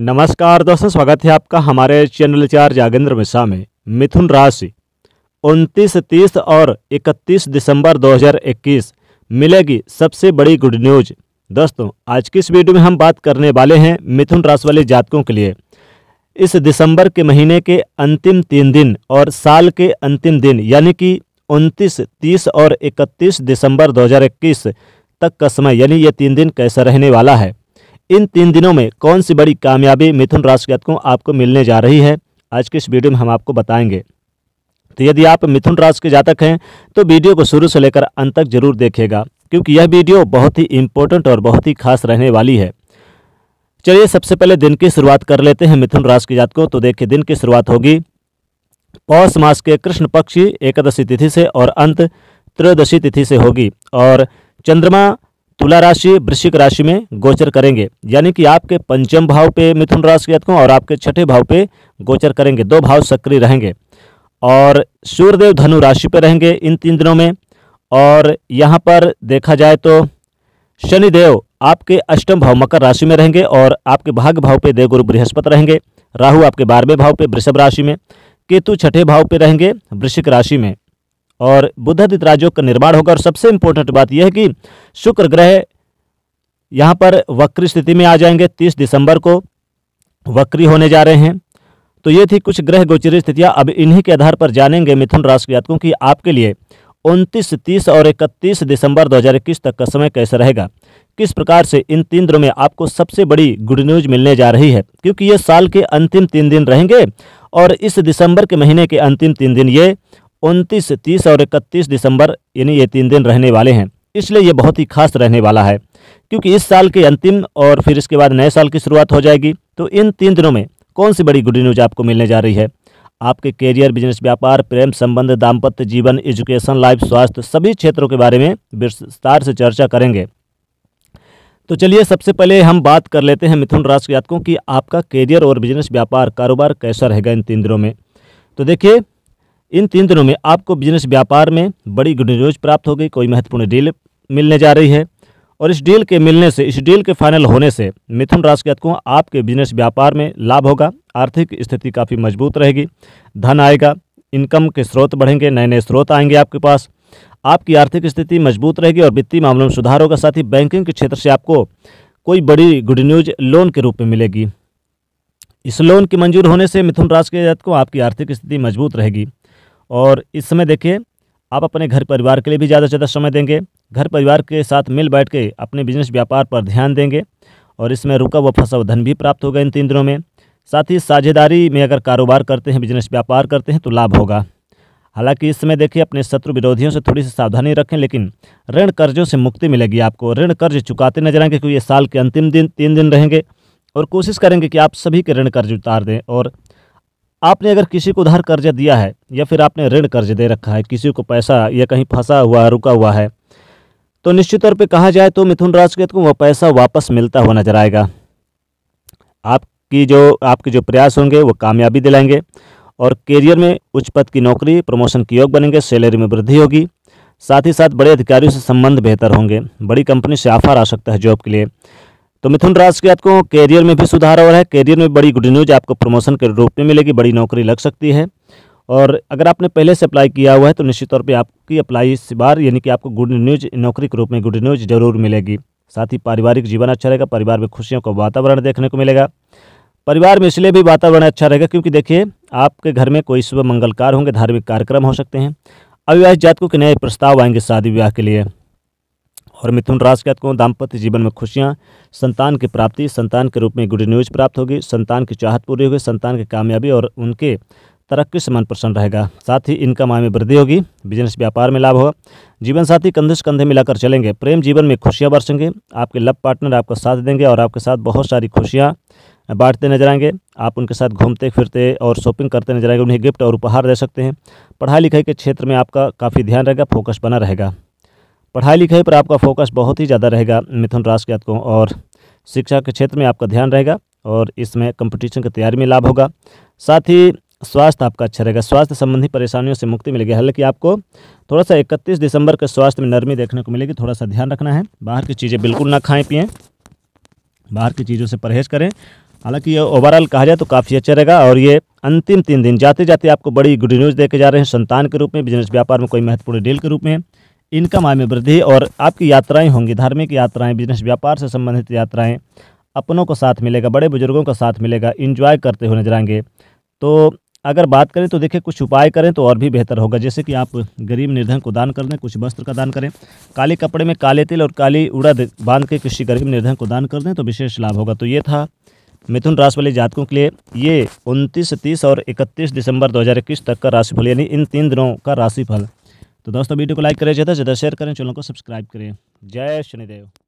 नमस्कार दोस्तों स्वागत है आपका हमारे चैनल चार जागेंद्र मिश्रा में मिथुन राशि 29, 30 और 31 दिसंबर 2021 मिलेगी सबसे बड़ी गुड न्यूज दोस्तों आज की इस वीडियो में हम बात करने वाले हैं मिथुन राशि वाले जातकों के लिए इस दिसंबर के महीने के अंतिम तीन दिन और साल के अंतिम दिन यानी कि 29, 30 और 31 दिसंबर 2021 तक का समय यानी ये तीन दिन कैसा रहने वाला है इन तीन दिनों में कौन सी बड़ी कामयाबी मिथुन राशि जातकों आपको मिलने जा रही है आज के इस वीडियो में हम आपको बताएंगे तो यदि आप मिथुन राशि के जातक हैं तो वीडियो को शुरू से लेकर अंत तक जरूर देखिएगा क्योंकि यह वीडियो बहुत ही इम्पोर्टेंट और बहुत ही खास रहने वाली है चलिए सबसे पहले दिन की शुरुआत कर लेते हैं मिथुन राशि के जातकों तो देखिए दिन की शुरुआत होगी पौष मास के कृष्ण पक्षी एकादशी तिथि से और अंत त्रयोदशी तिथि से होगी और चंद्रमा तुला राशि वृश्चिक राशि में गोचर करेंगे यानी कि आपके पंचम भाव पे मिथुन राशि के जातकों और आपके छठे भाव पे गोचर करेंगे दो भाव सक्रिय रहेंगे और सूर्यदेव धनु राशि पे रहेंगे इन तीन दिनों में और यहाँ पर देखा जाए तो शनिदेव आपके अष्टम भाव मकर राशि में रहेंगे और आपके भाग्य भाव पे देवगुरु बृहस्पति रहेंगे राहु आपके बारहवें भाव पे वृषभ राशि में केतु छठे भाव पे रहेंगे वृश्चिक राशि में और बुद्धादित राज्यों का निर्माण होगा और सबसे इम्पोर्टेंट बात यह है कि शुक्र ग्रह यहाँ पर वक्री स्थिति में आ जाएंगे तीस दिसंबर को वक्री होने जा रहे हैं तो ये थी कुछ ग्रह गोचरी स्थितियाँ अब इन्हीं के आधार पर जानेंगे मिथुन राशि के जातकों की आपके लिए उनतीस तीस और इकतीस दिसंबर 2021 तक का समय कैसा रहेगा किस प्रकार से इन तीन दिनों में आपको सबसे बड़ी गुड न्यूज मिलने जा रही है क्योंकि ये साल के अंतिम तीन दिन रहेंगे और इस दिसंबर के महीने के अंतिम तीन दिन ये उनतीस तीस और इकतीस दिसंबर यानी ये तीन दिन रहने वाले हैं इसलिए ये बहुत ही खास रहने वाला है क्योंकि इस साल के अंतिम और फिर इसके बाद नए साल की शुरुआत हो जाएगी तो इन तीन दिनों में कौन सी बड़ी गुड न्यूज आपको मिलने जा रही है आपके कैरियर बिजनेस व्यापार प्रेम संबंध दाम्पत्य जीवन एजुकेशन लाइफ स्वास्थ्य सभी क्षेत्रों के बारे में विस्तार से चर्चा करेंगे तो चलिए सबसे पहले हम बात कर लेते हैं मिथुन राशि यादकों जातकों की आपका कैरियर और बिजनेस व्यापार कारोबार कैसा रहेगा इन तीन दिनों में तो देखिए इन तीन दिनों में आपको बिजनेस व्यापार में बड़ी गुड न्यूज प्राप्त होगी कोई महत्वपूर्ण डील मिलने जा रही है और इस डील के मिलने से इस डील के फाइनल होने से मिथुन राशि के जातकों आपके बिजनेस व्यापार में लाभ होगा आर्थिक स्थिति काफ़ी मजबूत रहेगी धन आएगा इनकम के स्रोत बढ़ेंगे नए नए स्रोत आएंगे आपके पास आपकी आर्थिक स्थिति मजबूत रहेगी और वित्तीय मामलों में सुधार होगा साथ ही बैंकिंग के क्षेत्र से आपको कोई बड़ी गुड न्यूज लोन के रूप में मिलेगी इस लोन के मंजूर होने से मिथुन राशि के जातकों आपकी आर्थिक स्थिति मजबूत रहेगी और इस समय देखिए आप अपने घर परिवार के लिए भी ज़्यादा से ज़्यादा समय देंगे घर परिवार के साथ मिल बैठ के अपने बिजनेस व्यापार पर ध्यान देंगे और इसमें रुका हुआ फंसा धन भी प्राप्त होगा इन तीन दिनों में साथ ही साझेदारी में अगर कारोबार करते हैं बिजनेस व्यापार करते हैं तो लाभ होगा हालांकि इस समय देखिए अपने शत्रु विरोधियों से थोड़ी सी सावधानी रखें लेकिन ऋण कर्जों से मुक्ति मिलेगी आपको ऋण कर्ज चुकाते नजर आएंगे क्योंकि ये साल के अंतिम दिन तीन दिन रहेंगे और कोशिश करेंगे कि आप सभी के ऋण कर्ज उतार दें और आपने अगर किसी को उधार कर्ज दिया है या फिर आपने ऋण कर्ज दे रखा है किसी को पैसा या कहीं फंसा हुआ रुका हुआ है तो निश्चित तौर पे कहा जाए तो मिथुन राशि के को वह पैसा वापस मिलता हुआ नजर आएगा आपकी जो आपके जो प्रयास होंगे वो कामयाबी दिलाएंगे और करियर में उच्च पद की नौकरी प्रमोशन के योग बनेंगे सैलरी में वृद्धि होगी साथ ही साथ बड़े अधिकारियों से संबंध बेहतर होंगे बड़ी कंपनी से ऑफर आ सकता है जॉब के लिए तो मिथुन राशि के आपको कैरियर में भी सुधार हो रहा है कैरियर में बड़ी गुड न्यूज आपको प्रमोशन के रूप में मिलेगी बड़ी नौकरी लग सकती है और अगर आपने पहले से अप्लाई किया हुआ है तो निश्चित तौर पे आपकी अप्लाई इस बार यानी कि आपको गुड न्यूज नौकरी के रूप में गुड न्यूज जरूर मिलेगी साथ ही पारिवारिक जीवन अच्छा रहेगा परिवार में खुशियों का वातावरण देखने को मिलेगा परिवार में इसलिए भी वातावरण अच्छा रहेगा क्योंकि देखिए आपके घर में कोई शुभ मंगलकार होंगे धार्मिक कार्यक्रम हो सकते हैं अविवाहित जातकों के नए प्रस्ताव आएंगे शादी विवाह के लिए और मिथुन राशि के को दाम्पत्य जीवन में खुशियाँ संतान की प्राप्ति संतान के रूप में गुड न्यूज प्राप्त होगी संतान की चाहत पूरी होगी संतान की कामयाबी और उनके तरक्की से मन प्रसन्न रहेगा साथ ही इनकम आय में वृद्धि होगी बिजनेस व्यापार में लाभ होगा जीवन साथी कंधे से कंधे मिलाकर चलेंगे प्रेम जीवन में खुशियाँ बरसेंगे आपके लव पार्टनर आपका साथ देंगे और आपके साथ बहुत सारी खुशियाँ बांटते नजर आएंगे आप उनके साथ घूमते फिरते और शॉपिंग करते नजर आएंगे उन्हें गिफ्ट और उपहार दे सकते हैं पढ़ाई लिखाई के क्षेत्र में आपका काफ़ी ध्यान रहेगा फोकस बना रहेगा पढ़ाई लिखाई पर आपका फोकस बहुत ही ज़्यादा रहेगा मिथुन राशि के जातकों और शिक्षा के क्षेत्र में आपका ध्यान रहेगा और इसमें कंपटीशन की तैयारी में लाभ होगा साथ ही स्वास्थ्य आपका अच्छा रहेगा स्वास्थ्य संबंधी परेशानियों से मुक्ति मिलेगी हालांकि आपको थोड़ा सा 31 दिसंबर के स्वास्थ्य में नरमी देखने को मिलेगी थोड़ा सा ध्यान रखना है बाहर की चीज़ें बिल्कुल ना खाएँ पिएँ बाहर की चीज़ों से परहेज करें हालांकि ये ओवरऑल कहा जाए तो काफ़ी अच्छा रहेगा और ये अंतिम तीन दिन जाते जाते आपको बड़ी गुड न्यूज़ देके जा रहे हैं संतान के रूप में बिजनेस व्यापार में कोई महत्वपूर्ण डील के रूप में इनकम आय में वृद्धि और आपकी यात्राएं होंगी धार्मिक यात्राएं बिजनेस व्यापार से संबंधित यात्राएं अपनों को साथ मिलेगा बड़े बुजुर्गों का साथ मिलेगा इन्जॉय करते हुए नजर आएंगे तो अगर बात करें तो देखिए कुछ उपाय करें तो और भी बेहतर होगा जैसे कि आप गरीब निर्धन को दान कर दें कुछ वस्त्र का दान करें काले कपड़े में काले तिल और काली उड़द बांध के किसी गरीब निर्धन को दान कर दें तो विशेष लाभ होगा तो ये था मिथुन राशि वाले जातकों के लिए ये उनतीस तीस और इकतीस दिसंबर 2021 तक का राशिफल यानी इन तीन दिनों का राशिफल तो दोस्तों वीडियो को लाइक करें ज़्यादा से ज़्यादा शेयर करें चैनल को सब्सक्राइब करें जय शनिदेव